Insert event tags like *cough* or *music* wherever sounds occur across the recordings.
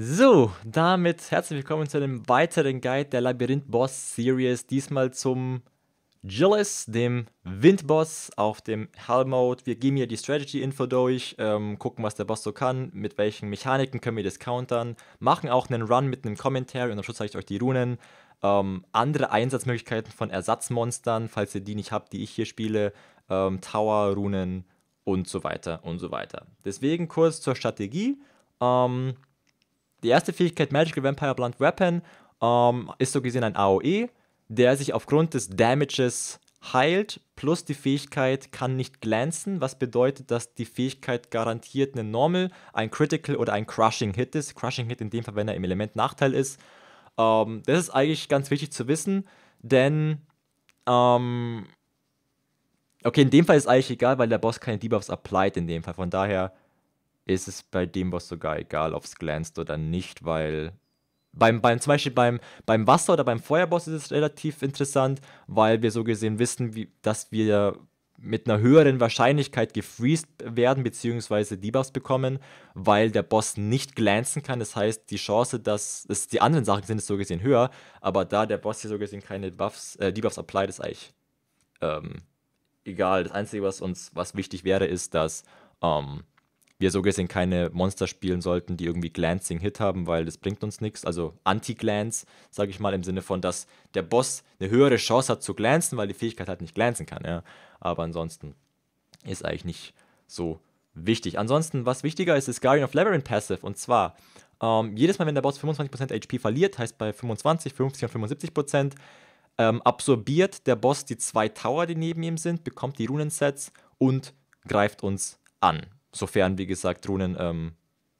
So, damit herzlich willkommen zu einem weiteren Guide der Labyrinth-Boss-Series. Diesmal zum Gillis, dem Windboss auf dem Hell-Mode. Wir gehen hier die Strategy-Info durch, ähm, gucken, was der Boss so kann, mit welchen Mechaniken können wir das countern, machen auch einen Run mit einem Kommentar und dann Schluss zeige ich euch die Runen. Ähm, andere Einsatzmöglichkeiten von Ersatzmonstern, falls ihr die nicht habt, die ich hier spiele, ähm, Tower, Runen und so weiter und so weiter. Deswegen kurz zur Strategie. Ähm, die erste Fähigkeit Magical Vampire Blunt Weapon ähm, ist so gesehen ein AOE, der sich aufgrund des Damages heilt, plus die Fähigkeit kann nicht glänzen, was bedeutet, dass die Fähigkeit garantiert eine Normal, ein Critical oder ein Crushing Hit ist. Crushing Hit in dem Fall, wenn er im Element Nachteil ist. Ähm, das ist eigentlich ganz wichtig zu wissen, denn ähm, okay, in dem Fall ist eigentlich egal, weil der Boss keine Debuffs applied in dem Fall. Von daher ist es bei dem was sogar egal, ob es glänzt oder nicht, weil beim, beim, zum Beispiel beim, beim Wasser oder beim Feuerboss ist es relativ interessant, weil wir so gesehen wissen, wie, dass wir mit einer höheren Wahrscheinlichkeit gefreezed werden bzw. Debuffs bekommen, weil der Boss nicht glänzen kann. Das heißt, die Chance, dass es die anderen Sachen sind, ist so gesehen höher, aber da der Boss hier so gesehen keine Buffs, äh, Debuffs applied, ist eigentlich ähm, egal. Das Einzige, was uns was wichtig wäre, ist, dass ähm, wir so gesehen keine Monster spielen sollten, die irgendwie Glancing Hit haben, weil das bringt uns nichts. Also Anti-Glance, sage ich mal, im Sinne von, dass der Boss eine höhere Chance hat zu glanzen, weil die Fähigkeit halt nicht glanzen kann. Ja. Aber ansonsten ist eigentlich nicht so wichtig. Ansonsten, was wichtiger ist, ist Guardian of Labyrinth Passive. Und zwar, ähm, jedes Mal, wenn der Boss 25% HP verliert, heißt bei 25, 50 und 75%, ähm, absorbiert der Boss die zwei Tower, die neben ihm sind, bekommt die Runensets und greift uns an sofern, wie gesagt, Drohnen ähm,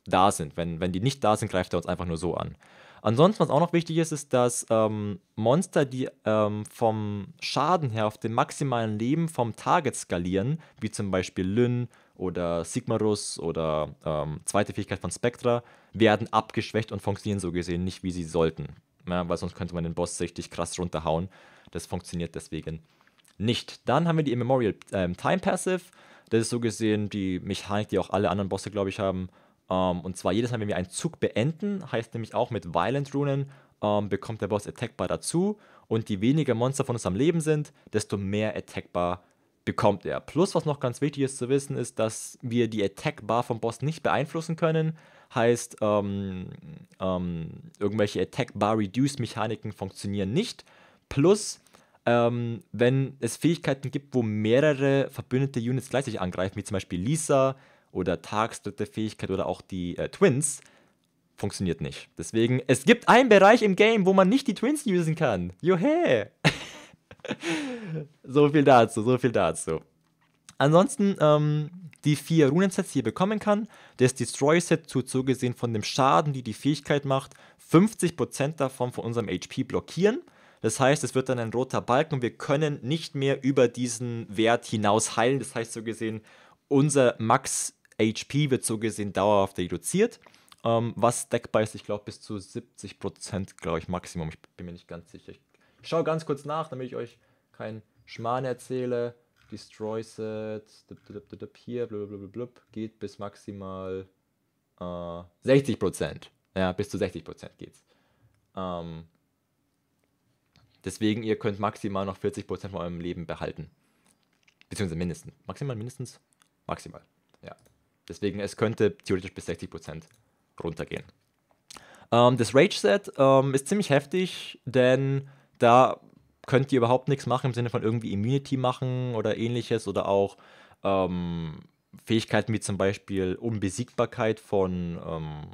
da sind. Wenn, wenn die nicht da sind, greift er uns einfach nur so an. Ansonsten, was auch noch wichtig ist, ist, dass ähm, Monster, die ähm, vom Schaden her auf dem maximalen Leben vom Target skalieren, wie zum Beispiel Lynn oder Sigmarus oder ähm, zweite Fähigkeit von Spectra, werden abgeschwächt und funktionieren so gesehen nicht, wie sie sollten. Ja, weil sonst könnte man den Boss richtig krass runterhauen. Das funktioniert deswegen nicht. Dann haben wir die Immemorial ähm, Time Passive. Das ist so gesehen die Mechanik, die auch alle anderen Bosse, glaube ich, haben. Ähm, und zwar jedes Mal, wenn wir einen Zug beenden, heißt nämlich auch mit Violent Runen, ähm, bekommt der Boss Attackbar dazu. Und je weniger Monster von uns am Leben sind, desto mehr Attackbar bekommt er. Plus, was noch ganz wichtig ist zu wissen, ist, dass wir die Attackbar vom Boss nicht beeinflussen können. Heißt, ähm, ähm, irgendwelche attackbar Reduce Mechaniken funktionieren nicht. Plus, ähm, wenn es Fähigkeiten gibt, wo mehrere verbündete Units gleichzeitig angreifen, wie zum Beispiel Lisa oder Tags dritte Fähigkeit oder auch die äh, Twins, funktioniert nicht. Deswegen, es gibt einen Bereich im Game, wo man nicht die Twins usen kann. Johe! *laughs* so viel dazu, so viel dazu. Ansonsten, ähm, die vier Runensets, die ihr bekommen kann. Das Destroy-Set tut so gesehen von dem Schaden, die die Fähigkeit macht, 50% davon von unserem HP blockieren. Das heißt, es wird dann ein roter Balken und wir können nicht mehr über diesen Wert hinaus heilen. Das heißt so gesehen, unser Max HP wird so gesehen dauerhaft reduziert. Ähm, was deckbar ist, ich glaube, bis zu 70%, glaube ich, Maximum. Ich bin mir nicht ganz sicher. Ich schaue ganz kurz nach, damit ich euch keinen Schmarrn erzähle. Destroy Set, hier, blub, blub, blub, geht bis maximal äh, 60%. Ja, bis zu 60% geht's. Ähm, Deswegen, ihr könnt maximal noch 40% von eurem Leben behalten. Beziehungsweise mindestens. Maximal, mindestens? Maximal. Ja. Deswegen, es könnte theoretisch bis 60% runtergehen. Ähm, das Rage-Set ähm, ist ziemlich heftig, denn da könnt ihr überhaupt nichts machen im Sinne von irgendwie Immunity machen oder ähnliches oder auch ähm, Fähigkeiten wie zum Beispiel Unbesiegbarkeit von ähm,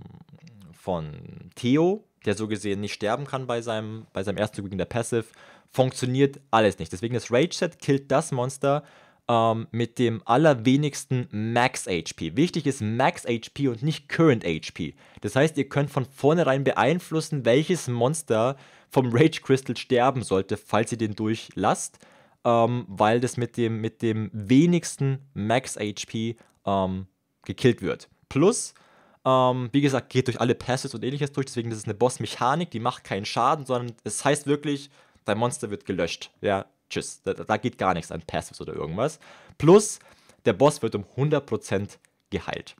von Theo, der so gesehen nicht sterben kann bei seinem, bei seinem ersten gegen der Passive, funktioniert alles nicht. Deswegen das Rage-Set killt das Monster ähm, mit dem allerwenigsten Max-HP. Wichtig ist Max-HP und nicht Current-HP. Das heißt, ihr könnt von vornherein beeinflussen, welches Monster vom Rage-Crystal sterben sollte, falls ihr den durchlasst, ähm, weil das mit dem, mit dem wenigsten Max-HP ähm, gekillt wird. Plus, ähm, wie gesagt, geht durch alle Passes und ähnliches durch, deswegen das ist eine Boss-Mechanik, die macht keinen Schaden, sondern es heißt wirklich, dein Monster wird gelöscht. Ja, tschüss. Da, da geht gar nichts an Passives oder irgendwas. Plus, der Boss wird um 100% geheilt,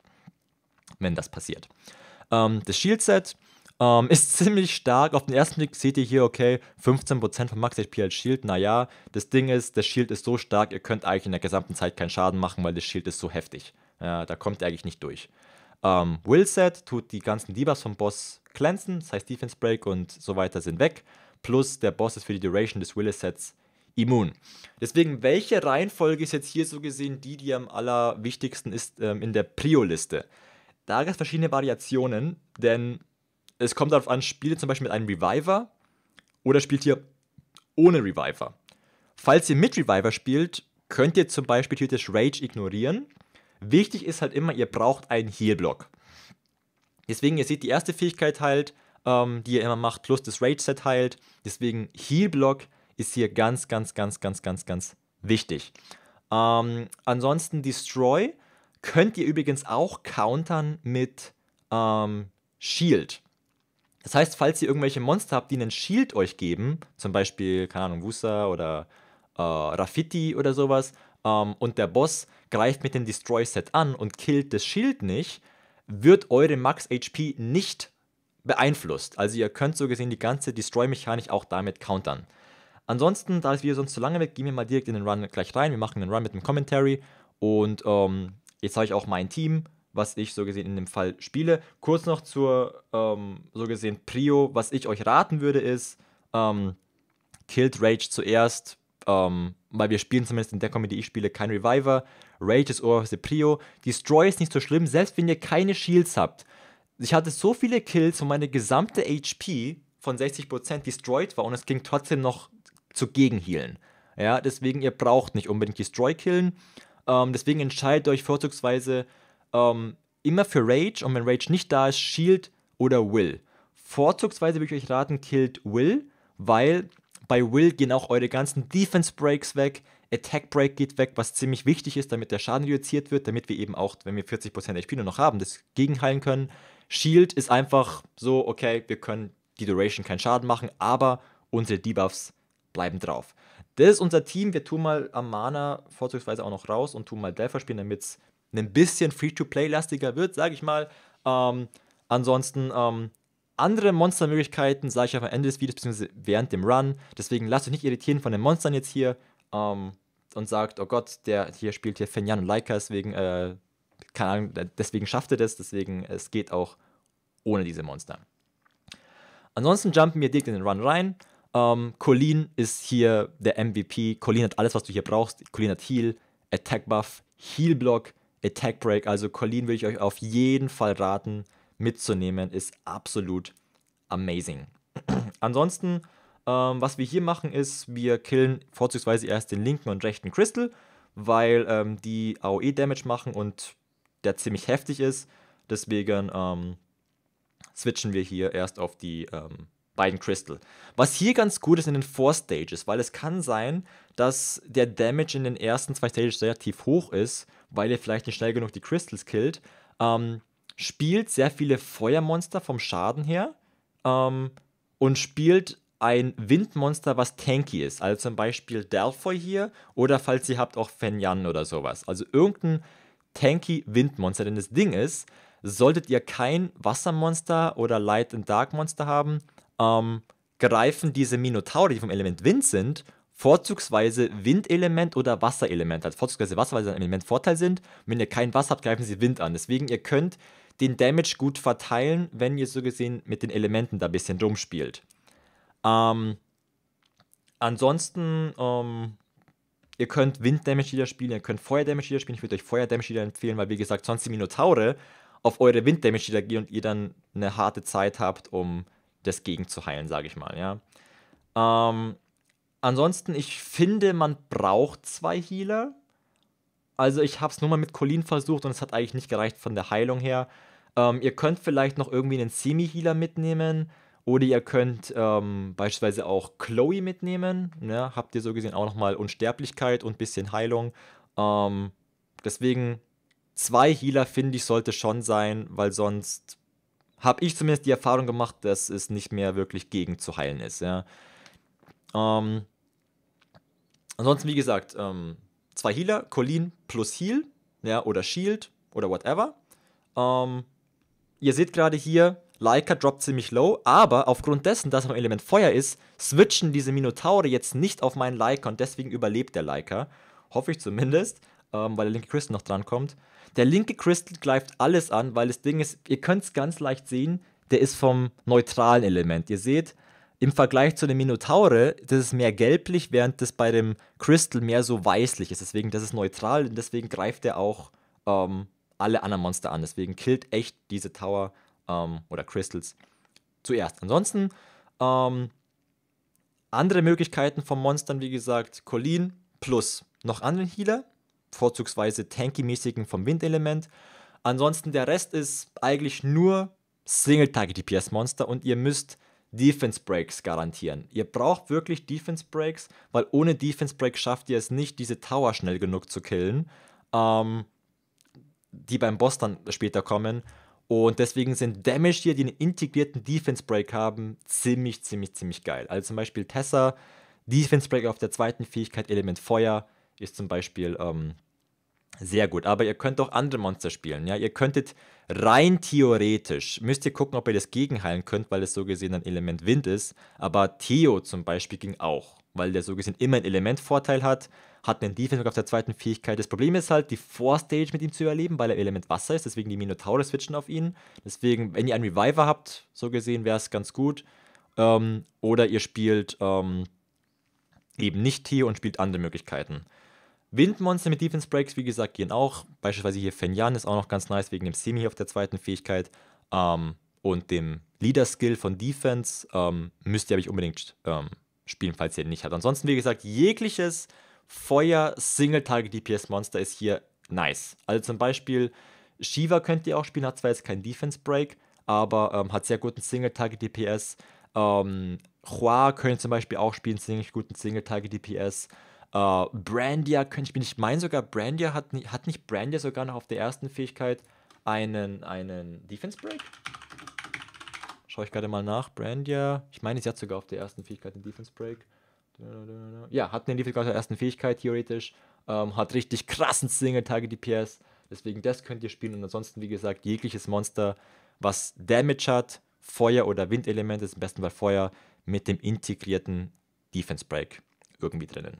wenn das passiert. Ähm, das Shield-Set ähm, ist *laughs* ziemlich stark. Auf den ersten Blick seht ihr hier, okay, 15% von Max HP als Shield. Naja, das Ding ist, das Shield ist so stark, ihr könnt eigentlich in der gesamten Zeit keinen Schaden machen, weil das Shield ist so heftig. Ja, da kommt ihr eigentlich nicht durch. Ähm, Willset tut die ganzen Divas vom Boss cleansen, das heißt Defense Break und so weiter sind weg. Plus der Boss ist für die Duration des Willis-Sets immun. Deswegen, welche Reihenfolge ist jetzt hier so gesehen die, die am allerwichtigsten ist ähm, in der Prio-Liste? Da gibt es verschiedene Variationen, denn es kommt darauf an, spielt ihr zum Beispiel mit einem Reviver oder spielt ihr ohne Reviver. Falls ihr mit Reviver spielt, könnt ihr zum Beispiel theoretisch Rage ignorieren Wichtig ist halt immer, ihr braucht einen Heal-Block. Deswegen, ihr seht die erste Fähigkeit halt, ähm, die ihr immer macht, plus das Rage-Set heilt. Deswegen Heal-Block ist hier ganz, ganz, ganz, ganz, ganz, ganz wichtig. Ähm, ansonsten Destroy könnt ihr übrigens auch countern mit ähm, Shield. Das heißt, falls ihr irgendwelche Monster habt, die einen Shield euch geben, zum Beispiel, keine Ahnung, Wusa oder äh, Rafiti oder sowas, ähm, und der Boss greift mit dem Destroy-Set an und killt das Schild nicht, wird eure Max-HP nicht beeinflusst. Also ihr könnt so gesehen die ganze Destroy-Mechanik auch damit countern. Ansonsten, da das Video sonst zu lange wird, gehen wir mal direkt in den Run gleich rein. Wir machen den Run mit dem Commentary und ähm, jetzt habe ich auch mein Team, was ich so gesehen in dem Fall spiele. Kurz noch zur ähm, so gesehen Prio, was ich euch raten würde ist, ähm, killt Rage zuerst, ähm, weil wir spielen zumindest in der Comedy, die ich spiele, kein Reviver. Rage ist oberste the Prio. Destroy ist nicht so schlimm, selbst wenn ihr keine Shields habt. Ich hatte so viele Kills wo meine gesamte HP von 60% destroyed war und es ging trotzdem noch zu Gegenhealen. Ja, deswegen, ihr braucht nicht unbedingt Destroy killen. Ähm, deswegen entscheidet euch vorzugsweise ähm, immer für Rage und wenn Rage nicht da ist, Shield oder Will. Vorzugsweise würde ich euch raten, killt Will, weil bei Will gehen auch eure ganzen Defense Breaks weg. Attack Break geht weg, was ziemlich wichtig ist, damit der Schaden reduziert wird, damit wir eben auch, wenn wir 40% HP nur noch haben, das gegenheilen können. Shield ist einfach so, okay, wir können die Duration keinen Schaden machen, aber unsere Debuffs bleiben drauf. Das ist unser Team. Wir tun mal Amana vorzugsweise auch noch raus und tun mal Delphi spielen, damit es ein bisschen Free-to-Play-lastiger wird, sage ich mal. Ähm, ansonsten ähm, andere Monstermöglichkeiten sage ich auf am Ende des Videos, beziehungsweise während dem Run. Deswegen lasst euch nicht irritieren von den Monstern jetzt hier ähm, und sagt, oh Gott, der hier spielt hier Fenyan und Laika, deswegen, äh, keine Ahnung, deswegen schafft er das, deswegen es geht auch ohne diese Monster. Ansonsten jumpen wir direkt in den Run rein. Ähm, Colleen ist hier der MVP. Colleen hat alles, was du hier brauchst. Colleen hat Heal, Attack Buff, Heal Block, Attack Break. Also Colleen würde ich euch auf jeden Fall raten mitzunehmen, ist absolut amazing. *clears throat* Ansonsten, ähm, was wir hier machen, ist, wir killen vorzugsweise erst den linken und rechten Crystal, weil ähm, die AOE Damage machen und der ziemlich heftig ist. Deswegen ähm, switchen wir hier erst auf die ähm, beiden Crystal. Was hier ganz gut ist in den Four Stages, weil es kann sein, dass der Damage in den ersten zwei Stages relativ hoch ist, weil ihr vielleicht nicht schnell genug die Crystals killt. Ähm, spielt sehr viele Feuermonster vom Schaden her ähm, und spielt ein Windmonster, was tanky ist. Also zum Beispiel Delphoi hier oder falls ihr habt auch Fenyan oder sowas. Also irgendein tanky Windmonster. Denn das Ding ist, solltet ihr kein Wassermonster oder Light and Dark Monster haben, ähm, greifen diese Minotaure, die vom Element Wind sind, vorzugsweise Windelement oder Wasserelement. Also vorzugsweise Wasser, weil sie ein Element Vorteil sind. wenn ihr kein Wasser habt, greifen sie Wind an. Deswegen, ihr könnt den Damage gut verteilen, wenn ihr so gesehen mit den Elementen da ein bisschen rumspielt. Ähm, ansonsten, ähm, ihr könnt Wind-Damage wieder spielen, ihr könnt Feuer-Damage wieder spielen. Ich würde euch Feuer-Damage wieder empfehlen, weil wie gesagt, sonst die Minotaure auf eure Wind-Damage wieder gehen und ihr dann eine harte Zeit habt, um das Gegen zu heilen, sage ich mal, ja. Ähm, ansonsten, ich finde, man braucht zwei Healer. Also ich habe es nur mal mit Colin versucht und es hat eigentlich nicht gereicht von der Heilung her. Ähm, ihr könnt vielleicht noch irgendwie einen Semi-Healer mitnehmen oder ihr könnt ähm, beispielsweise auch Chloe mitnehmen. Ne? Habt ihr so gesehen auch nochmal Unsterblichkeit und ein bisschen Heilung. Ähm, deswegen zwei Healer finde ich sollte schon sein, weil sonst habe ich zumindest die Erfahrung gemacht, dass es nicht mehr wirklich gegen zu heilen ist. Ja? Ähm, ansonsten, wie gesagt, ähm, zwei Healer, Colleen plus Heal, ja, oder Shield oder whatever. Ähm, ihr seht gerade hier, Leica droppt ziemlich low, aber aufgrund dessen, dass er im Element Feuer ist, switchen diese Minotaure jetzt nicht auf meinen Leica und deswegen überlebt der Leica. Hoffe ich zumindest, ähm, weil der linke Crystal noch drankommt. Der linke Crystal greift alles an, weil das Ding ist, ihr könnt es ganz leicht sehen, der ist vom neutralen Element. Ihr seht, im Vergleich zu dem Minotaure, das ist mehr gelblich, während das bei dem Crystal mehr so weißlich ist. Deswegen, das ist neutral und deswegen greift er auch ähm, alle anderen Monster an. Deswegen killt echt diese Tower ähm, oder Crystals zuerst. Ansonsten ähm, andere Möglichkeiten von Monstern, wie gesagt, Colleen plus noch anderen Healer, vorzugsweise tanky-mäßigen vom Windelement. Ansonsten der Rest ist eigentlich nur Single-Target-DPS-Monster und ihr müsst Defense Breaks garantieren. Ihr braucht wirklich Defense Breaks, weil ohne Defense Break schafft ihr es nicht, diese Tower schnell genug zu killen, ähm, die beim Boss dann später kommen. Und deswegen sind Damage hier, die einen integrierten Defense Break haben, ziemlich, ziemlich, ziemlich geil. Also zum Beispiel Tessa, Defense Break auf der zweiten Fähigkeit, Element Feuer, ist zum Beispiel ähm, sehr gut, aber ihr könnt auch andere Monster spielen. Ja, ihr könntet rein theoretisch, müsst ihr gucken, ob ihr das gegenheilen könnt, weil es so gesehen ein Element Wind ist. Aber Theo zum Beispiel ging auch, weil der so gesehen immer einen Elementvorteil hat, hat einen Defense auf der zweiten Fähigkeit. Das Problem ist halt, die Vorstage mit ihm zu erleben, weil er Element Wasser ist, deswegen die Minotaure switchen auf ihn. Deswegen, wenn ihr einen Reviver habt, so gesehen wäre es ganz gut. Ähm, oder ihr spielt ähm, eben nicht Theo und spielt andere Möglichkeiten. Windmonster mit Defense Breaks, wie gesagt, gehen auch. Beispielsweise hier Fenyan ist auch noch ganz nice wegen dem Semi hier auf der zweiten Fähigkeit. Ähm, und dem Leader Skill von Defense ähm, müsst ihr aber unbedingt ähm, spielen, falls ihr ihn nicht habt. Ansonsten, wie gesagt, jegliches Feuer-Single-Target-DPS-Monster ist hier nice. Also zum Beispiel Shiva könnt ihr auch spielen, hat zwar jetzt keinen Defense-Break, aber ähm, hat sehr guten Single-Target-DPS. Ähm, Hua könnt ihr zum Beispiel auch spielen, ziemlich guten Single-Target-DPS. Uh, Brandia könnte ich mir nicht meinen, sogar Brandia hat, hat nicht Brandia sogar noch auf der ersten Fähigkeit einen, einen Defense Break? Schaue ich gerade mal nach. Brandia, ich meine, sie hat sogar auf der ersten Fähigkeit einen Defense Break. Ja, hat den Defense Break auf der ersten Fähigkeit theoretisch. Ähm, hat richtig krassen single target DPS. Deswegen, das könnt ihr spielen. Und ansonsten, wie gesagt, jegliches Monster, was Damage hat, Feuer- oder Windelement ist im besten Fall Feuer, mit dem integrierten Defense Break irgendwie drinnen.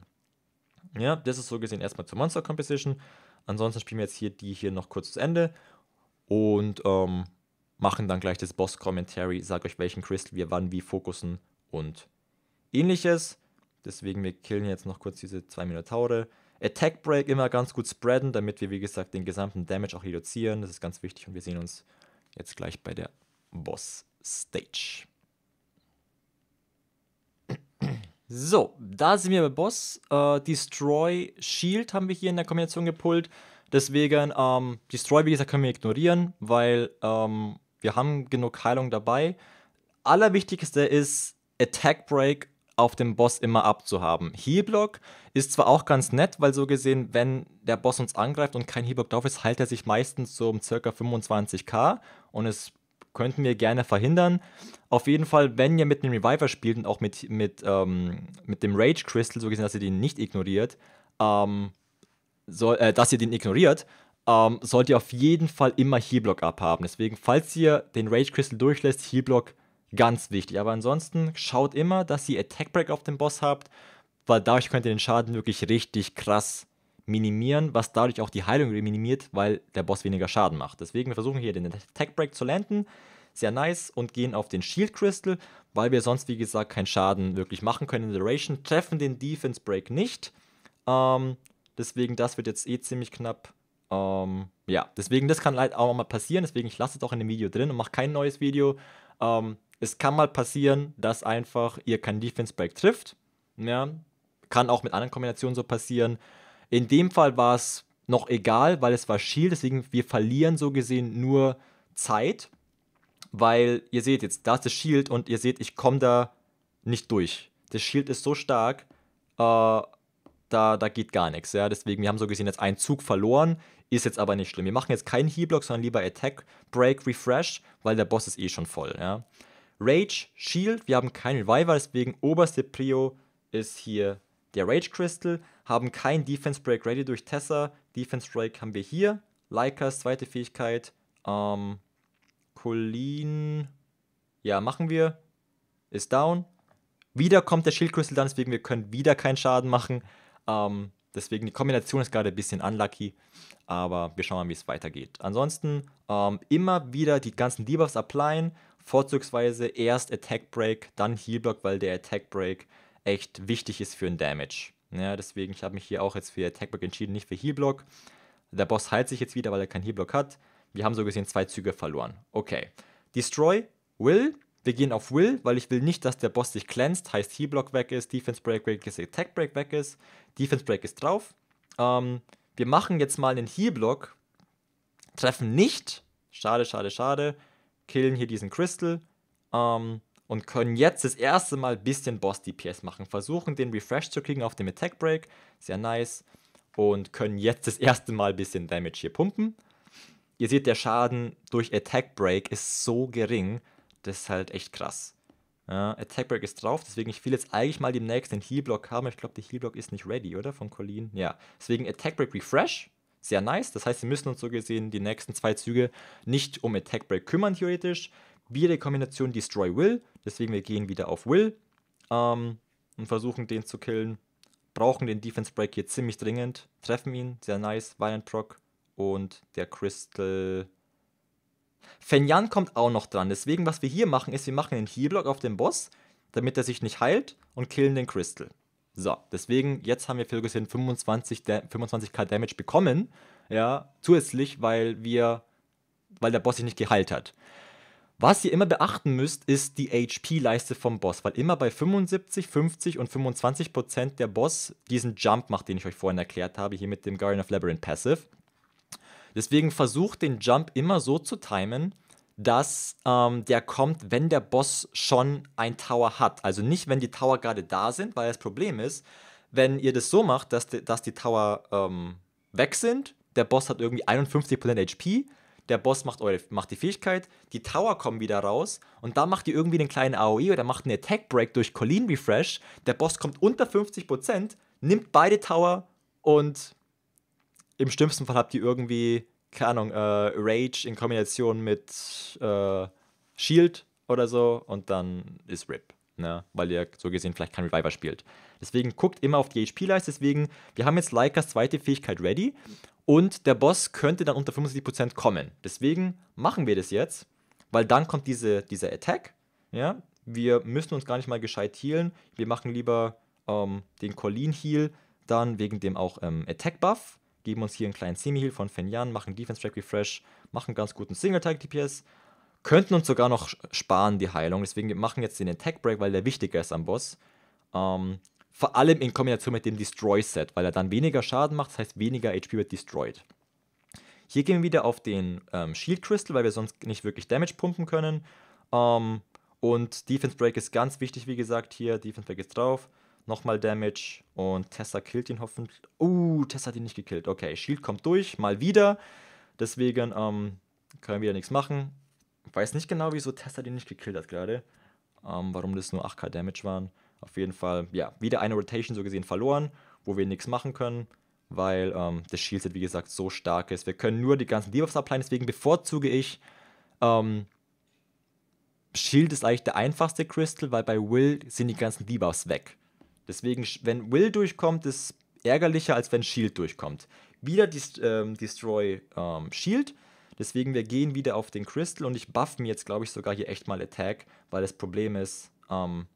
Ja, das ist so gesehen erstmal zur Monster Composition. Ansonsten spielen wir jetzt hier die hier noch kurz zu Ende und ähm, machen dann gleich das Boss-Commentary, Sag euch, welchen Crystal wir wann wie fokussen und ähnliches. Deswegen, wir killen jetzt noch kurz diese zwei Minotaure. Attack Break immer ganz gut spreaden, damit wir, wie gesagt, den gesamten Damage auch reduzieren. Das ist ganz wichtig und wir sehen uns jetzt gleich bei der Boss-Stage. So, da sind wir beim Boss. Äh, Destroy Shield haben wir hier in der Kombination gepult. Deswegen, ähm, Destroy, wie gesagt, können wir ignorieren, weil ähm, wir haben genug Heilung dabei. Allerwichtigste ist, Attack Break auf dem Boss immer abzuhaben. Heal-Block ist zwar auch ganz nett, weil so gesehen, wenn der Boss uns angreift und kein Heal-Block drauf ist, heilt er sich meistens so um ca. 25k und ist könnten wir gerne verhindern. Auf jeden Fall, wenn ihr mit einem Reviver spielt und auch mit, mit, ähm, mit dem Rage Crystal, so gesehen, dass ihr den nicht ignoriert, ähm, soll, äh, dass ihr den ignoriert, ähm, sollt ihr auf jeden Fall immer Healblock abhaben. Deswegen, falls ihr den Rage Crystal durchlässt, Healblock ganz wichtig. Aber ansonsten schaut immer, dass ihr Attack Break auf dem Boss habt, weil dadurch könnt ihr den Schaden wirklich richtig krass minimieren, was dadurch auch die Heilung minimiert, weil der Boss weniger Schaden macht. Deswegen wir versuchen hier den Attack Break zu landen, sehr nice und gehen auf den Shield Crystal, weil wir sonst wie gesagt keinen Schaden wirklich machen können in der Duration, treffen den Defense Break nicht. Ähm, deswegen das wird jetzt eh ziemlich knapp. Ähm, ja, deswegen das kann leider auch mal passieren, deswegen ich lasse es auch in dem Video drin und mache kein neues Video. Ähm, es kann mal passieren, dass einfach ihr keinen Defense Break trifft. Ja, kann auch mit anderen Kombinationen so passieren. In dem Fall war es noch egal, weil es war Shield, deswegen wir verlieren so gesehen nur Zeit, weil ihr seht jetzt, da ist das Shield und ihr seht, ich komme da nicht durch. Das Shield ist so stark, äh, da, da geht gar nichts. Ja? Deswegen, wir haben so gesehen jetzt einen Zug verloren, ist jetzt aber nicht schlimm. Wir machen jetzt keinen Heal-Block, sondern lieber Attack, Break, Refresh, weil der Boss ist eh schon voll. Ja? Rage, Shield, wir haben keinen Reviver, deswegen oberste Prio ist hier der Rage Crystal, haben kein Defense Break ready durch Tessa. Defense Break haben wir hier. Lycas, zweite Fähigkeit. Ähm, Colleen. Ja, machen wir. Ist down. Wieder kommt der Shield Crystal dann, deswegen wir können wieder keinen Schaden machen. Ähm, deswegen die Kombination ist gerade ein bisschen unlucky. Aber wir schauen mal, wie es weitergeht. Ansonsten ähm, immer wieder die ganzen Debuffs applyen. Vorzugsweise erst Attack Break, dann Heal Block, weil der Attack Break echt wichtig ist für ein Damage. Ja, deswegen, ich habe mich hier auch jetzt für Attack Block entschieden, nicht für Heal Block. Der Boss heilt sich jetzt wieder, weil er keinen Heal Block hat. Wir haben so gesehen zwei Züge verloren. Okay. Destroy, Will. Wir gehen auf Will, weil ich will nicht, dass der Boss sich cleanst. Heißt, Heal Block weg ist, Defense Break weg ist, Attack Break weg ist. Defense Break ist drauf. Ähm, wir machen jetzt mal einen Heal Block. Treffen nicht. Schade, schade, schade. Killen hier diesen Crystal. Ähm, und können jetzt das erste Mal ein bisschen Boss-DPS machen. Versuchen den Refresh zu kriegen auf dem Attack Break. Sehr nice. Und können jetzt das erste Mal ein bisschen Damage hier pumpen. Ihr seht, der Schaden durch Attack Break ist so gering. Das ist halt echt krass. Ja, Attack Break ist drauf, deswegen ich will jetzt eigentlich mal demnächst den Heal-Block haben. Ich glaube, der Heal-Block ist nicht ready, oder? Von Colleen. Ja, deswegen Attack Break Refresh sehr nice. Das heißt, wir müssen uns so gesehen die nächsten zwei Züge nicht um Attack Break kümmern, theoretisch wieder die Kombination Destroy Will. Deswegen wir gehen wieder auf Will ähm, und versuchen den zu killen. Brauchen den Defense Break hier ziemlich dringend. Treffen ihn, sehr nice. Violent Proc und der Crystal. Fenyan kommt auch noch dran. Deswegen, was wir hier machen, ist, wir machen den Heal-Block auf den Boss, damit er sich nicht heilt und killen den Crystal. So, deswegen, jetzt haben wir für gesehen 25 25k Damage bekommen. Ja, zusätzlich, weil wir, weil der Boss sich nicht geheilt hat. Was ihr immer beachten müsst, ist die HP-Leiste vom Boss, weil immer bei 75, 50 und 25% Prozent der Boss diesen Jump macht, den ich euch vorhin erklärt habe, hier mit dem Guardian of Labyrinth Passive. Deswegen versucht den Jump immer so zu timen, dass ähm, der kommt, wenn der Boss schon ein Tower hat. Also nicht, wenn die Tower gerade da sind, weil das Problem ist, wenn ihr das so macht, dass die, dass die Tower ähm, weg sind, der Boss hat irgendwie 51% HP, der Boss macht, eure, macht die Fähigkeit, die Tower kommen wieder raus und dann macht ihr irgendwie einen kleinen AOE oder macht einen Attack Break durch Colleen Refresh. Der Boss kommt unter 50%, nimmt beide Tower und im schlimmsten Fall habt ihr irgendwie, keine Ahnung, äh, Rage in Kombination mit äh, Shield oder so und dann ist RIP. Ne? Weil ihr so gesehen vielleicht kein Reviver spielt. Deswegen guckt immer auf die HP-Leiste. Deswegen, wir haben jetzt Leikas zweite Fähigkeit ready und der Boss könnte dann unter 75% kommen. Deswegen machen wir das jetzt, weil dann kommt diese, dieser Attack. Ja? Wir müssen uns gar nicht mal gescheit healen. Wir machen lieber ähm, den Colleen-Heal, dann wegen dem auch ähm, Attack-Buff. Geben uns hier einen kleinen Semi-Heal von Fenyan, machen Defense-Track-Refresh, machen ganz guten Single-Tag-DPS könnten uns sogar noch sparen, die Heilung. Deswegen machen wir jetzt den Attack Break, weil der wichtiger ist am Boss. Ähm, vor allem in Kombination mit dem Destroy-Set, weil er dann weniger Schaden macht, das heißt weniger HP wird destroyed. Hier gehen wir wieder auf den ähm, Shield Crystal, weil wir sonst nicht wirklich Damage pumpen können. Ähm, und Defense Break ist ganz wichtig, wie gesagt, hier. Defense Break ist drauf. Nochmal Damage und Tessa killt ihn hoffentlich. Uh, Tessa hat ihn nicht gekillt. Okay, Shield kommt durch, mal wieder. Deswegen ähm, können wir wieder nichts machen. Ich weiß nicht genau, wieso Tessa den nicht gekillt hat gerade. Ähm, warum das nur 8k Damage waren. Auf jeden Fall, ja, wieder eine Rotation so gesehen verloren, wo wir nichts machen können, weil ähm, das Shieldset, wie gesagt, so stark ist. Wir können nur die ganzen Debuffs ableiten, deswegen bevorzuge ich. Ähm, Shield ist eigentlich der einfachste Crystal, weil bei Will sind die ganzen Debuffs weg. Deswegen, wenn Will durchkommt, ist ärgerlicher, als wenn Shield durchkommt. Wieder Dest ähm, Destroy ähm, Shield. Deswegen, wir gehen wieder auf den Crystal und ich buff mir jetzt, glaube ich, sogar hier echt mal Attack, weil das Problem ist, ähm,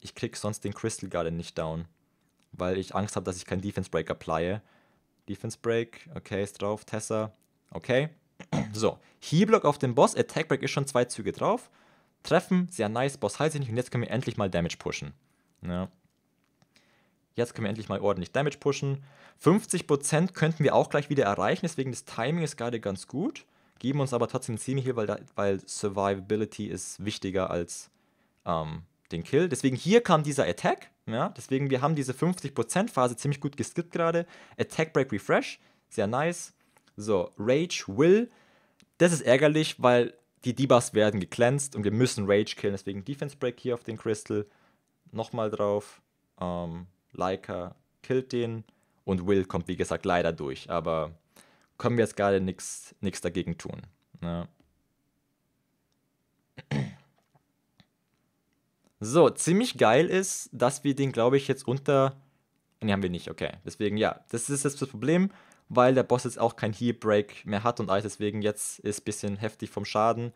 ich krieg sonst den Crystal Garden nicht down, weil ich Angst habe, dass ich keinen Defense Break applye. Defense Break, okay, ist drauf, Tessa, okay. *clears throat* So, he block auf den Boss, Attack Break ist schon zwei Züge drauf. Treffen, sehr nice, Boss heilt sich nicht und jetzt können wir endlich mal Damage pushen. Ja. Ne? Jetzt können wir endlich mal ordentlich Damage pushen. 50% könnten wir auch gleich wieder erreichen, deswegen das Timing ist gerade ganz gut. Geben uns aber trotzdem ziemlich viel, weil, weil Survivability ist wichtiger als ähm, den Kill. Deswegen hier kam dieser Attack. Ja? Deswegen wir haben diese 50% Phase ziemlich gut geskippt gerade. Attack, Break, Refresh. Sehr nice. So, Rage, Will. Das ist ärgerlich, weil die Debuffs werden geglänzt und wir müssen Rage killen. Deswegen Defense Break hier auf den Crystal. Nochmal drauf. Ähm, Leica killt den. Und Will kommt, wie gesagt, leider durch. Aber können wir jetzt gerade nichts dagegen tun. Ja. Ne? So, ziemlich geil ist, dass wir den, glaube ich, jetzt unter. Ne, haben wir nicht, okay. Deswegen, ja, das ist jetzt das Problem, weil der Boss jetzt auch kein Heal-Break mehr hat und alles. Deswegen jetzt ist ein bisschen heftig vom Schaden,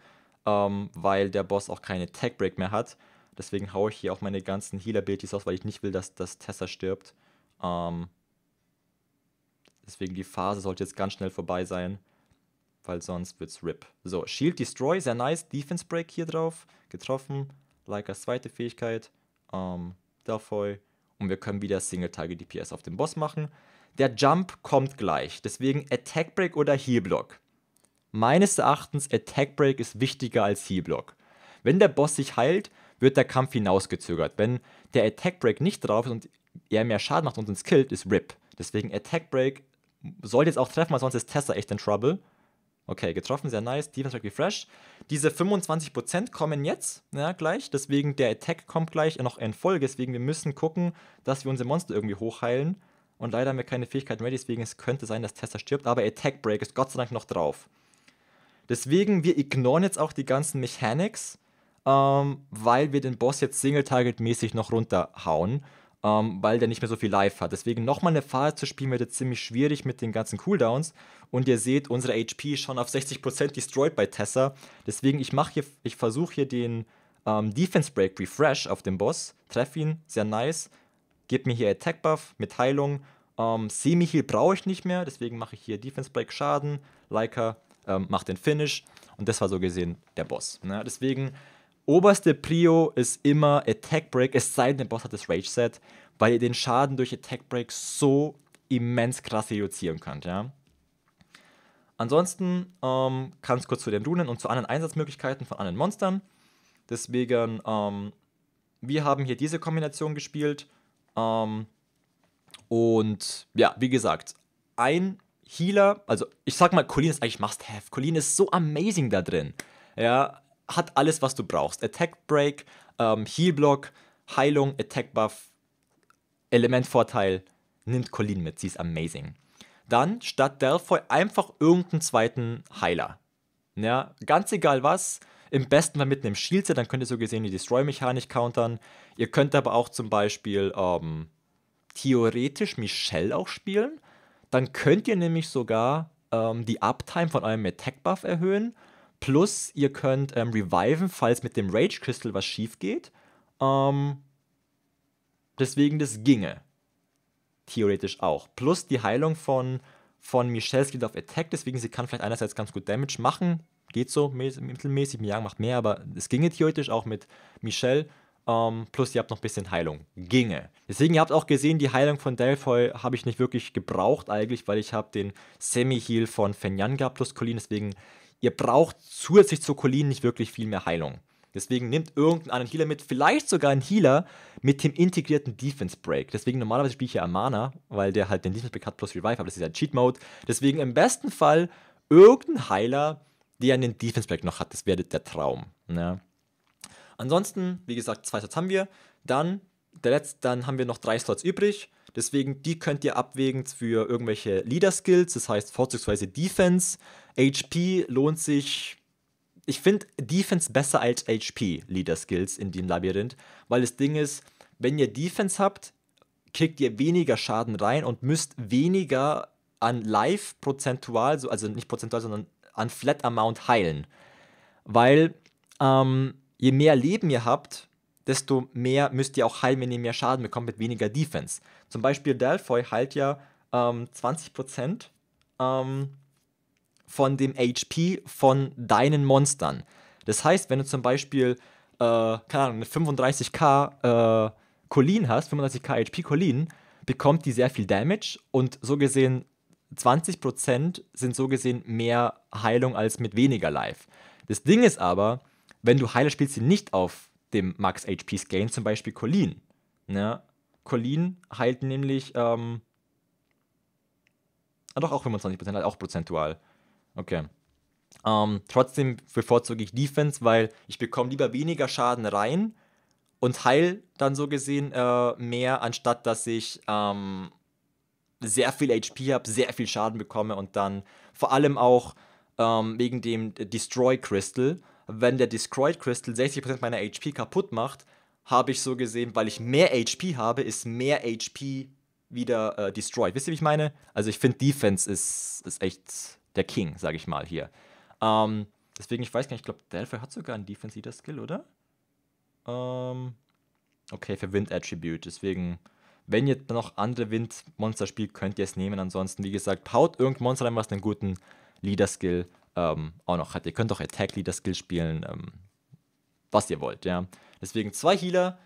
ähm, weil der Boss auch keine Tag-Break mehr hat. Deswegen haue ich hier auch meine ganzen Heal-Abilities aus, weil ich nicht will, dass, dass Tessa stirbt. Ähm, deswegen die Phase sollte jetzt ganz schnell vorbei sein weil sonst wird's RIP. So, Shield Destroy, sehr nice. Defense Break hier drauf, getroffen. Likers zweite Fähigkeit, ähm, Delphoy. Und wir können wieder Single-Target DPS auf den Boss machen. Der Jump kommt gleich, deswegen Attack Break oder Heal Block. Meines Erachtens Attack Break ist wichtiger als Heal Block. Wenn der Boss sich heilt, wird der Kampf hinausgezögert. Wenn der Attack Break nicht drauf ist und er mehr Schaden macht und uns killt, ist RIP. Deswegen Attack Break sollte jetzt auch treffen, weil sonst ist Tessa echt in Trouble. Okay, getroffen, sehr nice. Defense Track Refresh. Diese 25% kommen jetzt, ja, gleich. Deswegen der Attack kommt gleich noch in Folge. Deswegen wir müssen gucken, dass wir unsere Monster irgendwie hochheilen. Und leider haben wir keine Fähigkeiten ready, deswegen es könnte sein, dass Tessa stirbt. Aber Attack Break ist Gott sei Dank noch drauf. Deswegen, wir ignoren jetzt auch die ganzen Mechanics, ähm, weil wir den Boss jetzt Single-Target-mäßig noch runterhauen ähm, weil der nicht mehr so viel Life hat. Deswegen nochmal eine Phase zu spielen wird jetzt ziemlich schwierig mit den ganzen Cooldowns. Und ihr seht, unsere HP ist schon auf 60% destroyed bei Tessa. Deswegen, ich mache hier, ich versuche hier den ähm, Defense Break Refresh auf den Boss. Treffe ihn, sehr nice. Gib mir hier Attack Buff mit Heilung. Ähm, Semi-Heal brauche ich nicht mehr, deswegen mache ich hier Defense Break Schaden. Leica ähm, macht den Finish. Und das war so gesehen der Boss. Ne? Deswegen Oberste Prio ist immer Attack Break, es sei denn, der Boss hat das Rage Set, weil ihr den Schaden durch Attack Break so immens krass reduzieren könnt, ja. Ansonsten ähm, ganz kurz zu den Runen und zu anderen Einsatzmöglichkeiten von anderen Monstern. Deswegen, ähm, wir haben hier diese Kombination gespielt. Ähm, und ja, wie gesagt, ein Healer, also ich sag mal, Colleen ist eigentlich Must-Have. Colleen ist so amazing da drin. Ja, hat alles, was du brauchst. Attack Break, ähm, Heal Block, Heilung, Attack Buff, Elementvorteil. Nimmt Colleen mit, sie ist amazing. Dann statt Delphoi einfach irgendeinen zweiten Heiler. Ja, ganz egal was. Im besten Fall mit einem Shield, dann könnt ihr so gesehen die Destroy-Mechanik countern. Ihr könnt aber auch zum Beispiel ähm, theoretisch Michelle auch spielen. Dann könnt ihr nämlich sogar ähm, die Uptime von eurem Attack-Buff erhöhen Plus, ihr könnt ähm, reviven, falls mit dem Rage Crystal was schief geht. Ähm, deswegen, das ginge. Theoretisch auch. Plus die Heilung von, von Michelles geht auf Attack, deswegen sie kann vielleicht einerseits ganz gut Damage machen. Geht so mittelmäßig. Miyang macht mehr, aber es ginge theoretisch auch mit Michelle. Ähm, plus ihr habt noch ein bisschen Heilung. Ginge. Deswegen, ihr habt auch gesehen, die Heilung von Delphoy habe ich nicht wirklich gebraucht eigentlich, weil ich habe den Semi-Heal von Fenyan gehabt plus Colleen. Deswegen ihr braucht zusätzlich zur Colin nicht wirklich viel mehr Heilung. Deswegen nehmt irgendeinen anderen Healer mit, vielleicht sogar einen Healer mit dem integrierten Defense Break. Deswegen normalerweise spiele ich hier Amana, weil der halt den Defense Break hat plus Revive, aber das ist ja Cheat Mode. Deswegen im besten Fall irgendein Heiler, der einen Defense Break noch hat. Das wäre der Traum. Ne? Ansonsten, wie gesagt, zwei Slots haben wir. Dann, der letzte, dann haben wir noch drei Slots übrig. Deswegen, die könnt ihr abwägen für irgendwelche Leader-Skills, das heißt vorzugsweise Defense, HP lohnt sich. Ich finde Defense besser als HP Leader Skills in dem Labyrinth, weil das Ding ist, wenn ihr Defense habt, kriegt ihr weniger Schaden rein und müsst weniger an Life prozentual, also nicht prozentual, sondern an Flat Amount heilen. Weil ähm, je mehr Leben ihr habt, desto mehr müsst ihr auch heilen, wenn ihr mehr Schaden bekommt mit weniger Defense. Zum Beispiel Delphoy heilt ja ähm, 20% ähm, von dem HP von deinen Monstern. Das heißt, wenn du zum Beispiel, äh, keine Ahnung, eine 35k äh, Colleen hast, 35k HP Colleen, bekommt die sehr viel Damage und so gesehen 20% sind so gesehen mehr Heilung als mit weniger Life. Das Ding ist aber, wenn du Heiler spielst, die nicht auf dem Max HP Gain, zum Beispiel Colleen. Ne? Colleen heilt nämlich, ähm, ah, doch auch 25%, halt auch prozentual. Okay. Ähm, trotzdem bevorzuge ich Defense, weil ich bekomme lieber weniger Schaden rein und heil dann so gesehen äh, mehr, anstatt dass ich ähm, sehr viel HP habe, sehr viel Schaden bekomme und dann vor allem auch ähm, wegen dem Destroy Crystal. Wenn der Destroy Crystal 60% meiner HP kaputt macht, habe ich so gesehen, weil ich mehr HP habe, ist mehr HP wieder äh, destroyed. Wisst ihr, wie ich meine? Also ich finde Defense ist, ist echt der King, sage ich mal hier. Ähm, deswegen, ich weiß gar nicht, ich glaube, Delphi hat sogar einen defensiver Skill, oder? Ähm, okay, für Wind Attribute. Deswegen, wenn ihr noch andere Windmonster spielt, könnt ihr es nehmen. Ansonsten, wie gesagt, haut irgendein Monster rein, was einen guten Leader-Skill ähm, auch noch hat. Ihr könnt auch Attack Leader-Skill spielen, ähm, was ihr wollt, ja. Deswegen zwei Healer,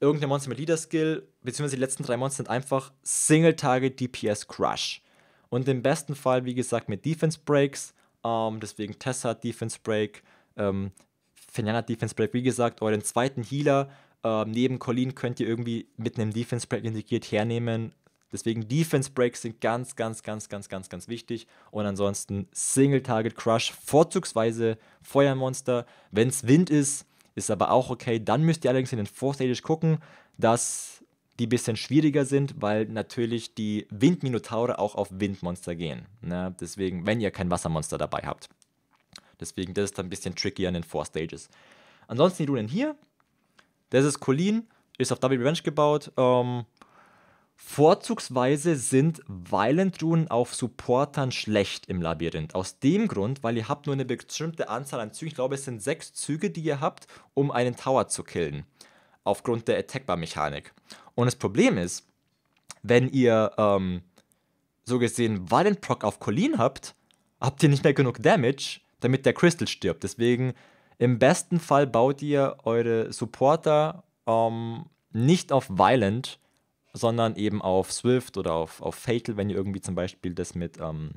irgendein Monster mit Leader-Skill, beziehungsweise die letzten drei Monster sind einfach Single-Target DPS Crush. Und im besten Fall, wie gesagt, mit Defense Breaks. Ähm, deswegen Tessa Defense Break, ähm, Fenjana Defense Break. Wie gesagt, euren zweiten Healer ähm, neben Colleen könnt ihr irgendwie mit einem Defense Break integriert hernehmen. Deswegen Defense Breaks sind ganz, ganz, ganz, ganz, ganz, ganz wichtig. Und ansonsten Single Target Crush, vorzugsweise Feuermonster. Wenn es Wind ist, ist aber auch okay. Dann müsst ihr allerdings in den Four Stage gucken, dass die ein bisschen schwieriger sind, weil natürlich die Windminotaure auch auf Windmonster gehen. Ne? Deswegen, wenn ihr kein Wassermonster dabei habt. Deswegen, das ist dann ein bisschen tricky an den Four Stages. Ansonsten die Runen hier. Das ist Colin, ist auf Double Revenge gebaut. Ähm, vorzugsweise sind Violent-Runen auf Supportern schlecht im Labyrinth. Aus dem Grund, weil ihr habt nur eine bestimmte Anzahl an Zügen. Ich glaube, es sind sechs Züge, die ihr habt, um einen Tower zu killen aufgrund der attackbar mechanik Und das Problem ist, wenn ihr ähm, so gesehen Violent Proc auf Colleen habt, habt ihr nicht mehr genug Damage, damit der Crystal stirbt. Deswegen im besten Fall baut ihr eure Supporter ähm, nicht auf Violent, sondern eben auf Swift oder auf, auf Fatal, wenn ihr irgendwie zum Beispiel das mit, ähm,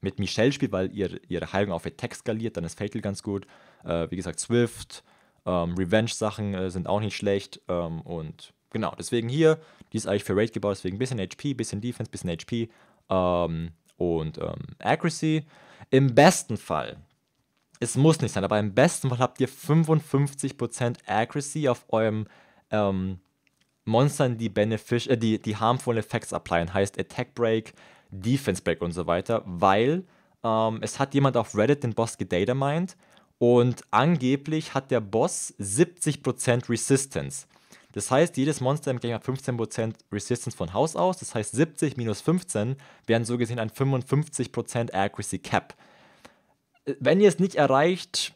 mit Michelle spielt, weil ihr, ihre Heilung auf Attack skaliert, dann ist Fatal ganz gut. Äh, wie gesagt, Swift, ähm, Revenge-Sachen äh, sind auch nicht schlecht. Ähm, und genau, deswegen hier, die ist eigentlich für Raid gebaut, deswegen ein bisschen HP, bisschen Defense, bisschen HP ähm, und ähm, Accuracy. Im besten Fall, es muss nicht sein, aber im besten Fall habt ihr 55% Accuracy auf eurem ähm, Monstern, die, Benefic äh, die, die Harmful Effects applyen, heißt Attack Break, Defense Break und so weiter, weil ähm, es hat jemand auf Reddit den Boss gedatamined, und angeblich hat der Boss 70% Resistance. Das heißt, jedes Monster im Gegner hat 15% Resistance von Haus aus. Das heißt, 70 minus 15 wären so gesehen ein 55% Accuracy Cap. Wenn ihr es nicht erreicht,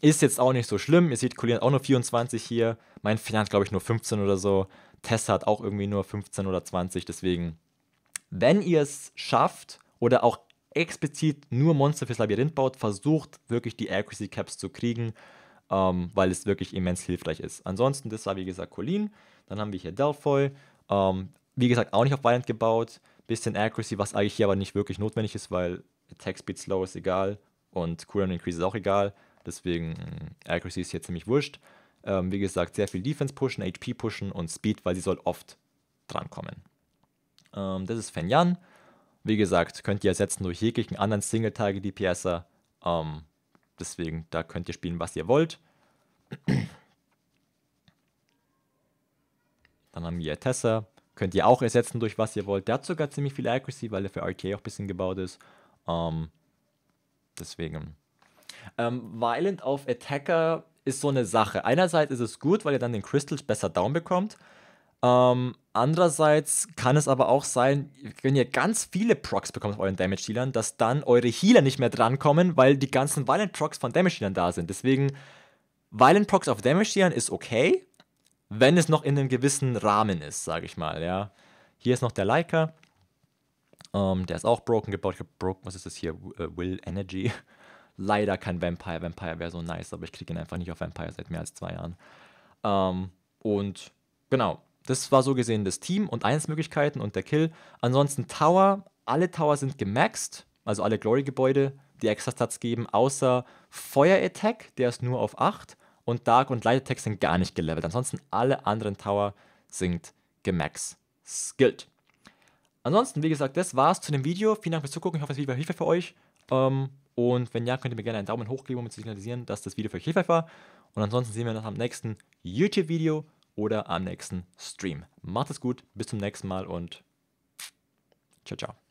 ist jetzt auch nicht so schlimm. Ihr seht, Kulin hat auch nur 24 hier. Mein Fan hat, glaube ich, nur 15 oder so. Tessa hat auch irgendwie nur 15 oder 20. Deswegen, wenn ihr es schafft oder auch explizit nur Monster fürs Labyrinth baut, versucht wirklich die Accuracy Caps zu kriegen, ähm, weil es wirklich immens hilfreich ist. Ansonsten, das war wie gesagt Colin. Dann haben wir hier Delphoy. Ähm, wie gesagt, auch nicht auf Violent gebaut. Bisschen Accuracy, was eigentlich hier aber nicht wirklich notwendig ist, weil Attack Speed Slow ist egal und Cooldown Increase ist auch egal. Deswegen mm, Accuracy ist hier ziemlich wurscht. Ähm, wie gesagt, sehr viel Defense pushen, HP pushen und Speed, weil sie soll oft drankommen. Ähm, das ist Fenyan. Wie gesagt, könnt ihr ersetzen durch jeglichen anderen Single-Target-DPSer. Ähm, deswegen, da könnt ihr spielen, was ihr wollt. Dann haben wir Tessa. Könnt ihr auch ersetzen durch was ihr wollt. Der hat sogar ziemlich viel Accuracy, weil er für RK auch ein bisschen gebaut ist. Ähm, deswegen. Ähm, Violent auf Attacker ist so eine Sache. Einerseits ist es gut, weil ihr dann den Crystals besser down bekommt. Ähm, andererseits kann es aber auch sein, wenn ihr ganz viele Procs bekommt auf euren Damage-Healern, dass dann eure Healer nicht mehr drankommen, weil die ganzen Violent Procs von Damage-Healern da sind. Deswegen, Violent Procs auf Damage-Healern ist okay, wenn es noch in einem gewissen Rahmen ist, sage ich mal, ja. Hier ist noch der Leica. Um, ähm, der ist auch broken gebaut. Ich habe broken, was ist das hier? Äh, Will Energy. *laughs* Leider kein Vampire. Vampire wäre so nice, aber ich kriege ihn einfach nicht auf Vampire seit mehr als zwei Jahren. Um, ähm, und genau, das war so gesehen das Team und Einsmöglichkeiten und der Kill. Ansonsten Tower, alle Tower sind gemaxed, also alle Glory-Gebäude, die extra Stats geben, außer Feuer-Attack, der ist nur auf 8 und Dark und Light Attack sind gar nicht gelevelt. Ansonsten alle anderen Tower sind gemax skilled. Ansonsten, wie gesagt, das war's zu dem Video. Vielen Dank fürs Zugucken. Ich hoffe, das Video war hilfreich für euch. Ähm, und wenn ja, könnt ihr mir gerne einen Daumen hoch geben, um zu signalisieren, dass das Video für euch hilfreich war. Und ansonsten sehen wir uns am nächsten YouTube-Video oder am nächsten Stream. Macht es gut, bis zum nächsten Mal und ciao, ciao.